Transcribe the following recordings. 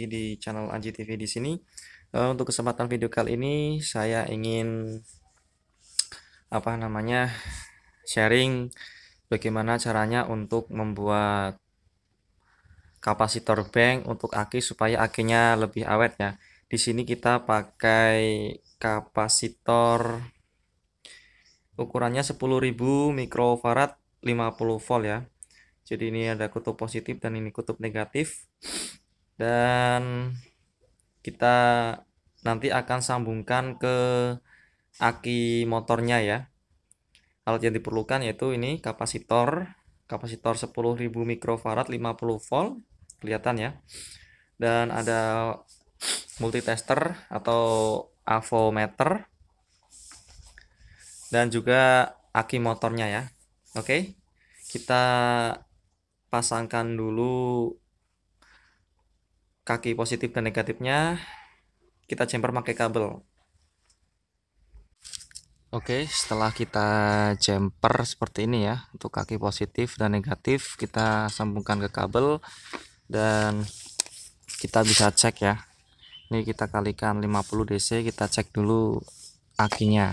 lagi di channel Anji TV di sini. Uh, untuk kesempatan video kali ini saya ingin apa namanya sharing bagaimana caranya untuk membuat kapasitor bank untuk aki supaya akinya lebih awet ya. Di sini kita pakai kapasitor ukurannya 10.000 mikrofarad 50 volt ya. Jadi ini ada kutub positif dan ini kutub negatif dan kita nanti akan sambungkan ke aki motornya ya alat yang diperlukan yaitu ini kapasitor kapasitor 10.000 mikrofarad 50 volt kelihatan ya dan ada multitester atau avometer dan juga aki motornya ya oke kita pasangkan dulu kaki positif dan negatifnya kita jumper pakai kabel Oke, setelah kita jumper seperti ini ya, untuk kaki positif dan negatif kita sambungkan ke kabel dan kita bisa cek ya. Ini kita kalikan 50 DC, kita cek dulu akinya.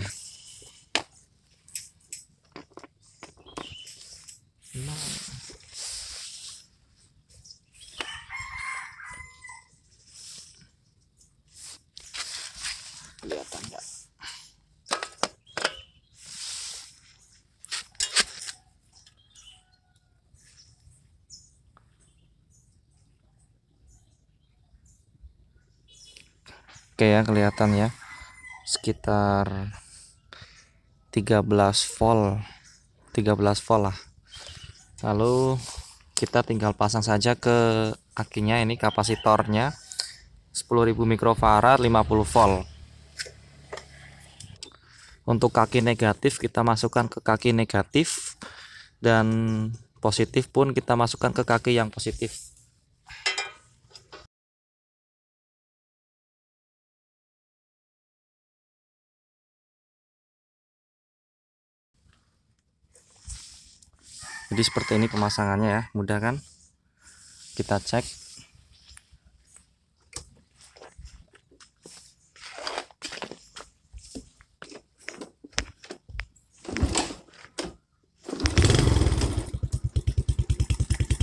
oke ya kelihatan ya sekitar 13 volt 13 volt lah lalu kita tinggal pasang saja ke akinya ini kapasitornya 10.000 mikrofarad 50 volt untuk kaki negatif kita masukkan ke kaki negatif dan positif pun kita masukkan ke kaki yang positif jadi seperti ini pemasangannya ya mudah kan kita cek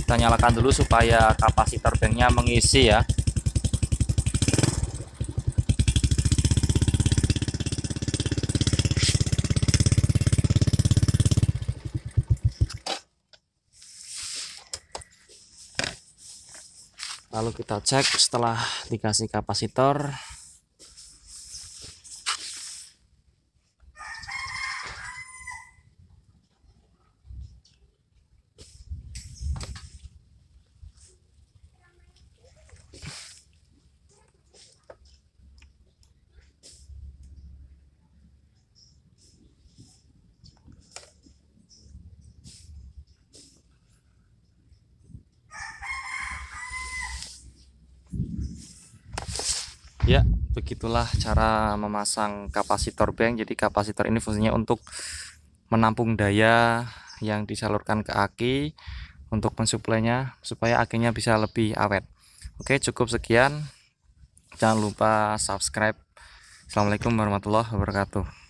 kita nyalakan dulu supaya kapasitor banknya mengisi ya lalu kita cek setelah dikasih kapasitor Ya, begitulah cara memasang kapasitor bank. Jadi kapasitor ini fungsinya untuk menampung daya yang disalurkan ke aki untuk mensuplainya supaya akinya bisa lebih awet. Oke, cukup sekian. Jangan lupa subscribe. Assalamualaikum warahmatullahi wabarakatuh.